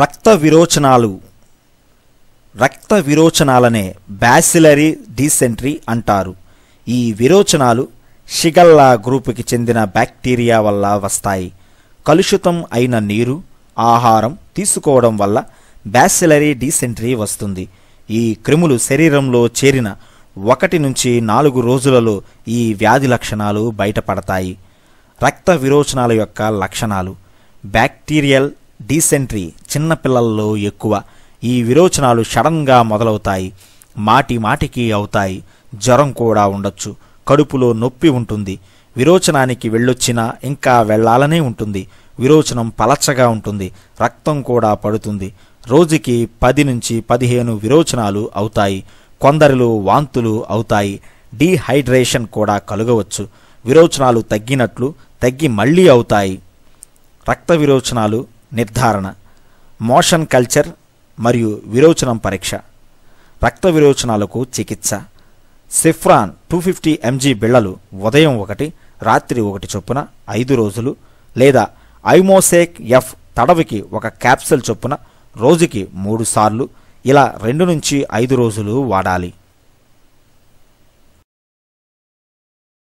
రక్త విరోచనాలు రక్త విరోచనాలనే బ్యాసిలరీ డీసెంట్రీ అంటారు ఈ విరోచనాలు షిగల్లా గ్రూపుకి చెందిన బ్యాక్టీరియా వల్ల వస్తాయి కలుషితం అయిన నీరు ఆహారం తీసుకోవడం వల్ల బ్యాసిలరీ డీసెంట్రీ వస్తుంది ఈ క్రిములు శరీరంలో చేరిన ఒకటి నుంచి నాలుగు రోజులలో ఈ వ్యాధి లక్షణాలు బయటపడతాయి రక్త విరోచనాల యొక్క లక్షణాలు బ్యాక్టీరియల్ డీసెంట్రీ చిన్నపిల్లల్లో ఎక్కువ ఈ విరోచనాలు సడన్గా మొదలవుతాయి మాటి మాటికి అవుతాయి జ్వరం కూడా ఉండొచ్చు కడుపులో నొప్పి ఉంటుంది విరోచనానికి వెళ్ళొచ్చినా ఇంకా వెళ్లాలనే ఉంటుంది విరోచనం పలచగా ఉంటుంది రక్తం కూడా పడుతుంది రోజుకి పది నుంచి పదిహేను విరోచనాలు అవుతాయి కొందరిలో వాంతులు అవుతాయి డీహైడ్రేషన్ కూడా కలుగవచ్చు విరోచనాలు తగ్గినట్లు తగ్గి మళ్ళీ అవుతాయి రక్త విరోచనాలు నిర్ధారణ మోషన్ కల్చర్ మరియు విరోచనం పరీక్ష రక్త విరోచనాలకు చికిత్స సిఫ్రాన్ టూ ఫిఫ్టీ ఎంజీ బిళ్లలు ఉదయం ఒకటి రాత్రి ఒకటి చొప్పున ఐదు రోజులు లేదా ఐమోసేక్ ఎఫ్ తడవికి ఒక క్యాప్సూల్ చొప్పున రోజుకి మూడు సార్లు ఇలా రెండు నుంచి ఐదు రోజులు వాడాలి